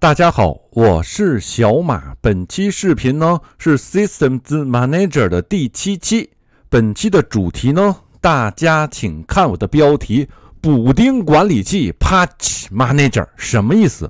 大家好，我是小马。本期视频呢是 Systems Manager 的第七期。本期的主题呢，大家请看我的标题：补丁管理器 Patch Manager 什么意思？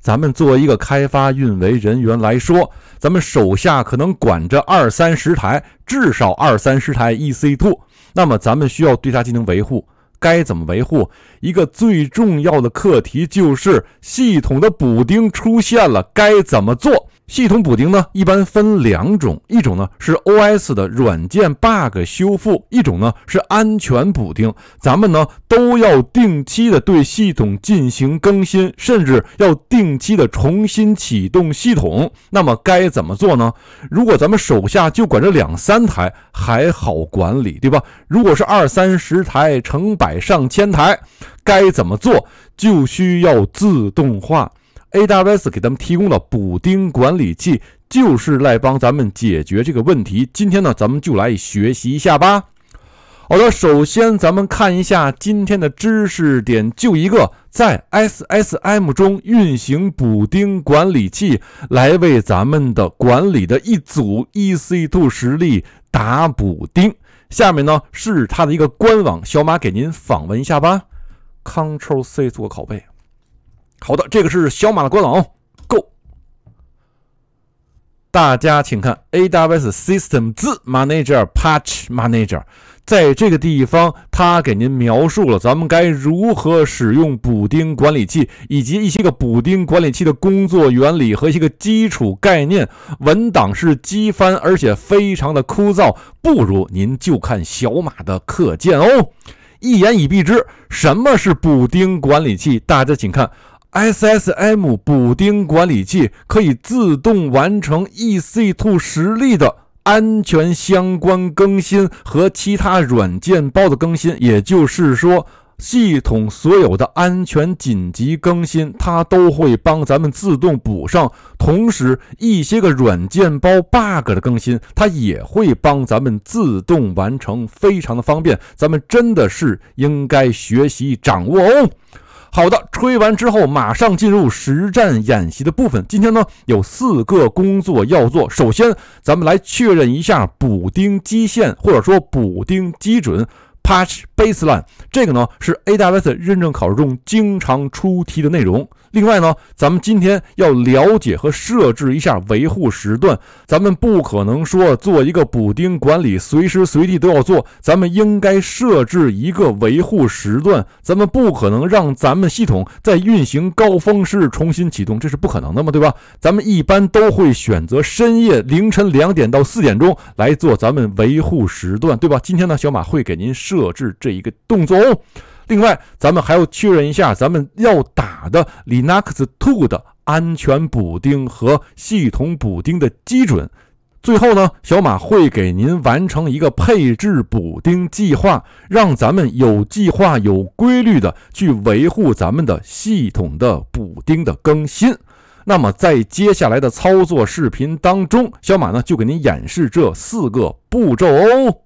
咱们作为一个开发运维人员来说，咱们手下可能管着二三十台，至少二三十台 EC2，那么咱们需要对它进行维护。该怎么维护？一个最重要的课题就是系统的补丁出现了，该怎么做？系统补丁呢，一般分两种，一种呢是 OS 的软件 bug 修复，一种呢是安全补丁。咱们呢都要定期的对系统进行更新，甚至要定期的重新启动系统。那么该怎么做呢？如果咱们手下就管这两三台，还好管理，对吧？如果是二三十台、成百上千台，该怎么做？就需要自动化。AWS 给咱们提供的补丁管理器就是来帮咱们解决这个问题。今天呢，咱们就来学习一下吧。好的，首先咱们看一下今天的知识点，就一个在 SSM 中运行补丁管理器，来为咱们的管理的一组 EC2 实例打补丁。下面呢是它的一个官网，小马给您访问一下吧。Control C 做拷贝。好的，这个是小马的官网哦。g o 大家请看 AWS System 字 Manager Patch Manager，在这个地方，它给您描述了咱们该如何使用补丁管理器，以及一些个补丁管理器的工作原理和一些个基础概念。文档是机翻，而且非常的枯燥，不如您就看小马的课件哦。一言以蔽之，什么是补丁管理器？大家请看。SSM 补丁管理器可以自动完成 EC2 实例的安全相关更新和其他软件包的更新，也就是说，系统所有的安全紧急更新，它都会帮咱们自动补上；同时，一些个软件包 bug 的更新，它也会帮咱们自动完成，非常的方便。咱们真的是应该学习掌握哦。好的，吹完之后马上进入实战演习的部分。今天呢，有四个工作要做。首先，咱们来确认一下补丁基线，或者说补丁基准 （Patch Baseline）。这个呢，是 AWS 认证考试中经常出题的内容。另外呢，咱们今天要了解和设置一下维护时段。咱们不可能说做一个补丁管理，随时随地都要做。咱们应该设置一个维护时段。咱们不可能让咱们系统在运行高峰时重新启动，这是不可能的嘛，对吧？咱们一般都会选择深夜凌晨两点到四点钟来做咱们维护时段，对吧？今天呢，小马会给您设置这一个动作哦。另外，咱们还要确认一下咱们要打的 Linux Two 的安全补丁和系统补丁的基准。最后呢，小马会给您完成一个配置补丁计划，让咱们有计划、有规律的去维护咱们的系统的补丁的更新。那么，在接下来的操作视频当中，小马呢就给您演示这四个步骤哦。